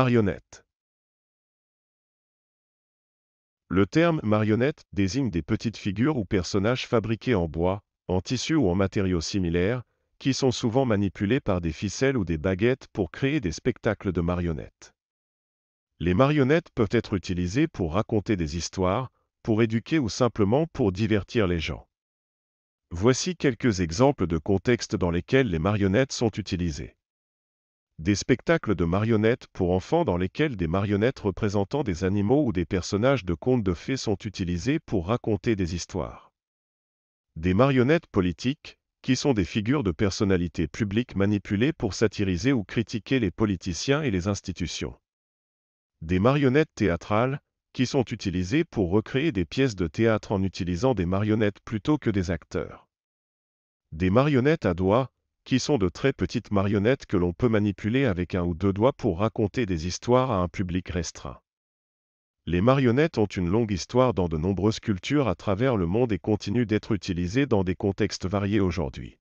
Marionnettes. Le terme marionnette désigne des petites figures ou personnages fabriqués en bois, en tissu ou en matériaux similaires, qui sont souvent manipulés par des ficelles ou des baguettes pour créer des spectacles de marionnettes. Les marionnettes peuvent être utilisées pour raconter des histoires, pour éduquer ou simplement pour divertir les gens. Voici quelques exemples de contextes dans lesquels les marionnettes sont utilisées des spectacles de marionnettes pour enfants dans lesquels des marionnettes représentant des animaux ou des personnages de contes de fées sont utilisés pour raconter des histoires. Des marionnettes politiques, qui sont des figures de personnalités publiques manipulées pour satiriser ou critiquer les politiciens et les institutions. Des marionnettes théâtrales, qui sont utilisées pour recréer des pièces de théâtre en utilisant des marionnettes plutôt que des acteurs. Des marionnettes à doigts, qui sont de très petites marionnettes que l'on peut manipuler avec un ou deux doigts pour raconter des histoires à un public restreint. Les marionnettes ont une longue histoire dans de nombreuses cultures à travers le monde et continuent d'être utilisées dans des contextes variés aujourd'hui.